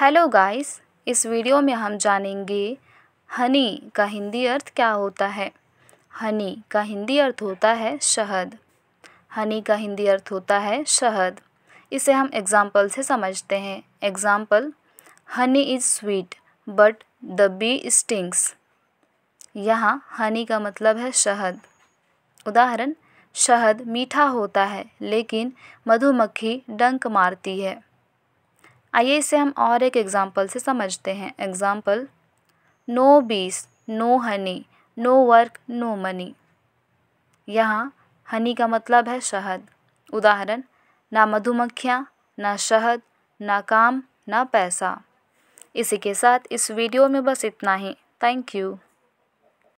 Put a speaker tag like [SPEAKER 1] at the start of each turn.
[SPEAKER 1] hello guys इस video में हम जानेंगे हनी का हिंदी अर्थ क्या होता है हनी का हिंदी अर्थ होता है शहद हनी का हिंदी अर्थ होता है शहद इसे हम एग्ज़ाम्पल से समझते हैं example honey is sweet but the bee stings यहाँ हनी का मतलब है शहद उदाहरण शहद मीठा होता है लेकिन मधुमक्खी डंक मारती है आइए इसे हम और एक एग्ज़ाम्पल से समझते हैं example no bees no honey no work no money यहाँ हनी का मतलब है शहद उदाहरण ना मधुमक्खियाँ ना शहद ना काम ना पैसा इसी के साथ इस वीडियो में बस इतना ही थैंक यू